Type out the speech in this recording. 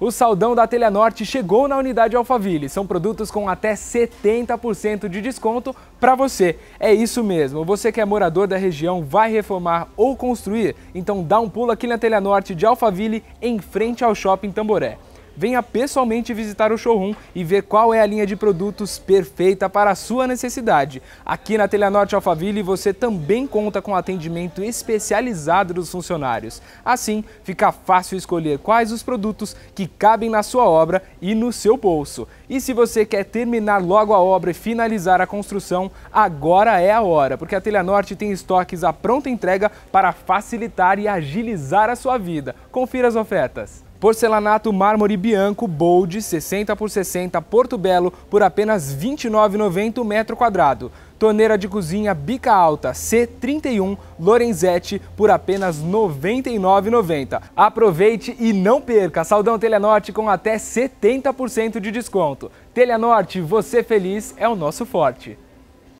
O saldão da Telha Norte chegou na unidade Alphaville. São produtos com até 70% de desconto para você. É isso mesmo. Você que é morador da região, vai reformar ou construir? Então dá um pulo aqui na Telha Norte de Alphaville, em frente ao Shopping Tamboré venha pessoalmente visitar o showroom e ver qual é a linha de produtos perfeita para a sua necessidade. Aqui na Telha Norte Alphaville você também conta com atendimento especializado dos funcionários. Assim, fica fácil escolher quais os produtos que cabem na sua obra e no seu bolso. E se você quer terminar logo a obra e finalizar a construção, agora é a hora, porque a Telha Norte tem estoques à pronta entrega para facilitar e agilizar a sua vida. Confira as ofertas. Porcelanato mármore Bianco Bold 60 por 60 Porto Belo por apenas R$ 29,90 metro quadrado. Torneira de cozinha bica alta C31 Lorenzetti por apenas R$ 99,90. Aproveite e não perca! Saldão Telhanorte com até 70% de desconto. Telhanorte, você feliz é o nosso forte.